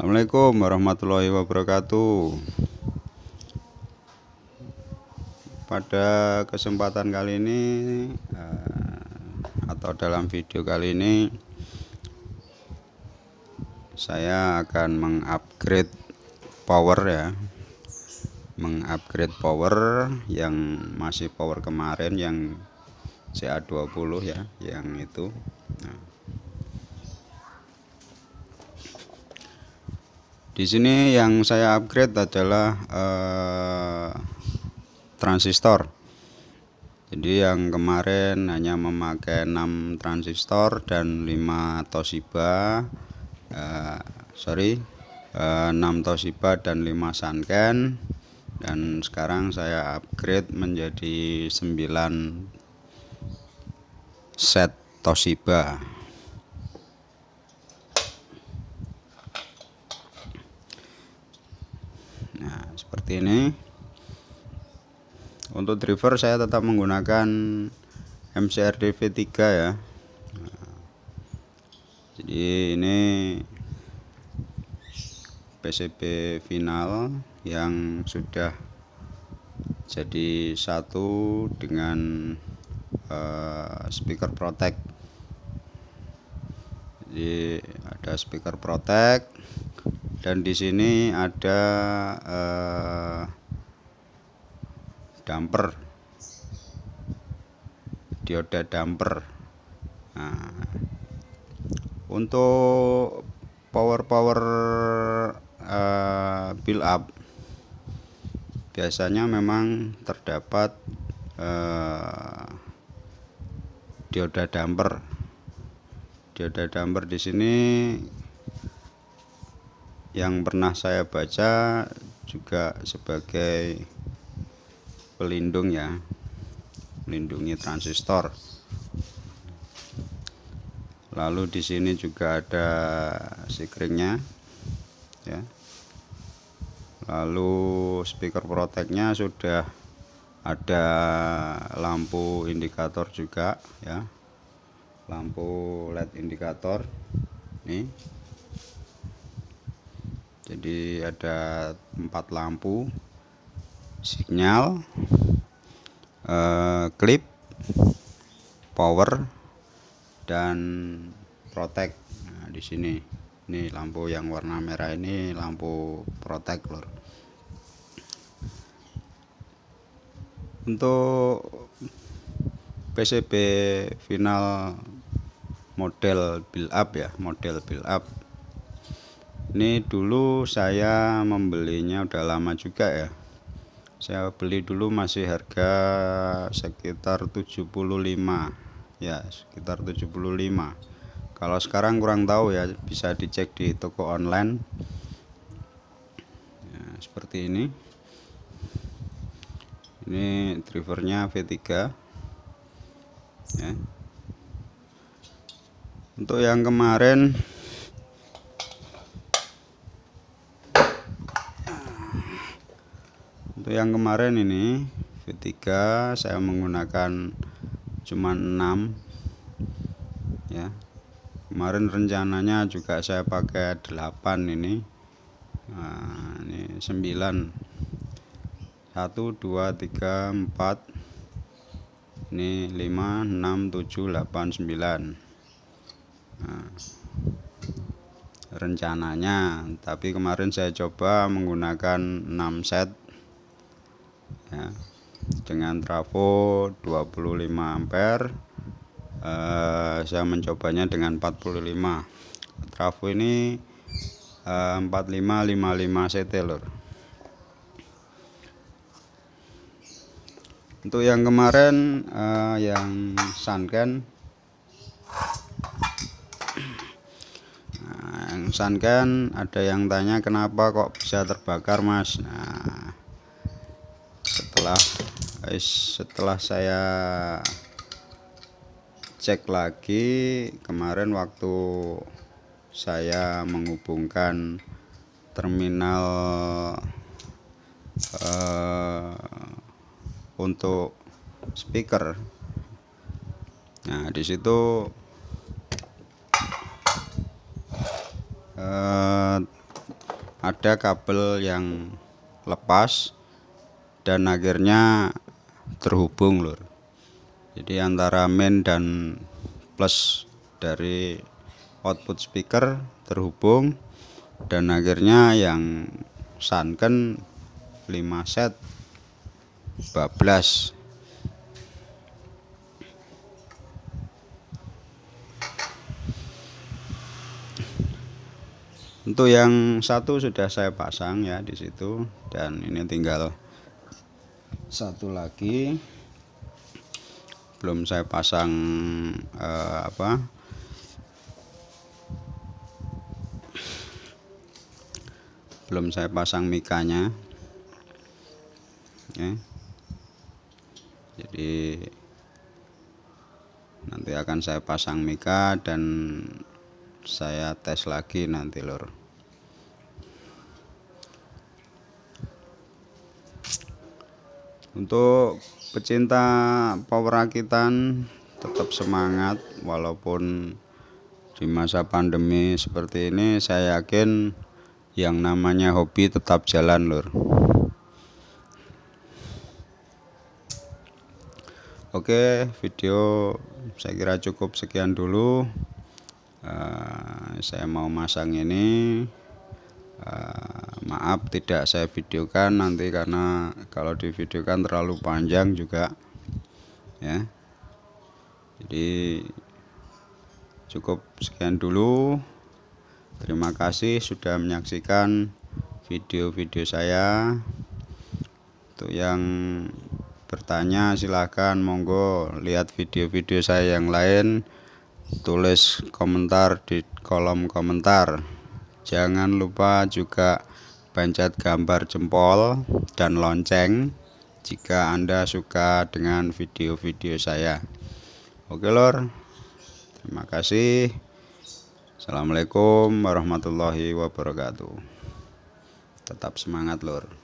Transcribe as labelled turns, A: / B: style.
A: Assalamualaikum warahmatullahi wabarakatuh Pada kesempatan kali ini eh, Atau dalam video kali ini Saya akan mengupgrade power ya Mengupgrade power yang masih power kemarin yang CA20 ya Yang itu nah Di sini yang saya upgrade adalah eh, transistor. Jadi yang kemarin hanya memakai 6 transistor dan 5 Toshiba. Eh, sorry, eh, 6 Toshiba dan 5 Sanken. Dan sekarang saya upgrade menjadi 9 set Toshiba. seperti ini untuk driver saya tetap menggunakan MCRD V3 ya jadi ini PCB final yang sudah jadi satu dengan uh, speaker protect jadi ada speaker protect dan di sini ada eh, damper dioda damper nah, untuk power power eh, build up biasanya memang terdapat eh, dioda damper dioda damper di sini yang pernah saya baca juga sebagai pelindung ya melindungi transistor lalu di sini juga ada sikringnya ya lalu speaker protectnya sudah ada lampu indikator juga ya lampu led indikator nih jadi ada empat lampu sinyal eh, klip power dan protek nah, di sini ini lampu yang warna merah ini lampu protect lor untuk PCB final model build up ya model build up ini dulu saya membelinya udah lama juga ya saya beli dulu masih harga sekitar 75 ya sekitar 75 kalau sekarang kurang tahu ya bisa dicek di toko online ya, seperti ini ini drivernya V3 ya. untuk yang kemarin untuk yang kemarin ini V3 saya menggunakan cuma 6 ya kemarin rencananya juga saya pakai 8 ini nah, ini 9 1 2 3 4 ini 5 6 7 8 9 nah, rencananya tapi kemarin saya coba menggunakan 6 set ya. dengan trafo 25 ampere eh, saya mencobanya dengan 45 trafo ini eh, 4555 CT lor untuk yang kemarin eh, yang sunken nah, Sunken ada yang tanya kenapa kok bisa terbakar mas nah setelah setelah saya cek lagi kemarin waktu saya menghubungkan terminal eh, untuk speaker nah disitu eh, ada kabel yang lepas dan akhirnya terhubung lur jadi antara main dan plus dari output speaker terhubung dan akhirnya yang sanken 5 set 12 untuk yang satu sudah saya pasang ya di situ dan ini tinggal satu lagi belum saya pasang eh, apa belum saya pasang mikanya ya jadi nanti akan saya pasang mika dan saya tes lagi nanti lor untuk pecinta power rakitan tetap semangat walaupun di masa pandemi seperti ini saya yakin yang namanya hobi tetap jalan lur Oke video saya kira cukup sekian dulu uh, saya mau masang ini uh, maaf tidak saya videokan nanti karena kalau di videokan terlalu panjang juga ya jadi cukup sekian dulu terima kasih sudah menyaksikan video-video saya untuk yang bertanya silahkan monggo lihat video-video saya yang lain tulis komentar di kolom komentar jangan lupa juga pencet gambar jempol dan lonceng jika Anda suka dengan video-video saya. Oke lor, terima kasih. Assalamualaikum warahmatullahi wabarakatuh. Tetap semangat lor.